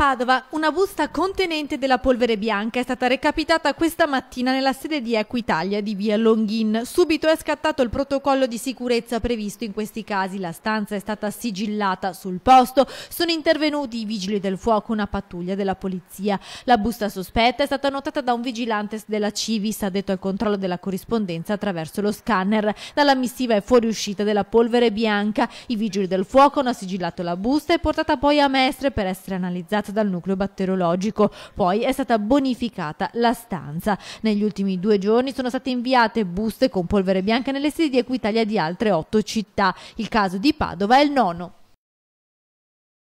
Padova, una busta contenente della polvere bianca è stata recapitata questa mattina nella sede di Equitalia di via Longhin. Subito è scattato il protocollo di sicurezza previsto in questi casi. La stanza è stata sigillata sul posto. Sono intervenuti i vigili del fuoco, una pattuglia della polizia. La busta sospetta è stata notata da un vigilante della Civis addetto al controllo della corrispondenza attraverso lo scanner. Dalla missiva è fuoriuscita della polvere bianca. I vigili del fuoco hanno sigillato la busta e portata poi a Mestre per essere analizzata vicinanza dal nucleo batteriologico. Poi è stata bonificata la stanza. Negli ultimi due giorni sono state inviate buste con polvere bianca nelle sedi di Equitalia di altre otto città. Il caso di Padova è il nono.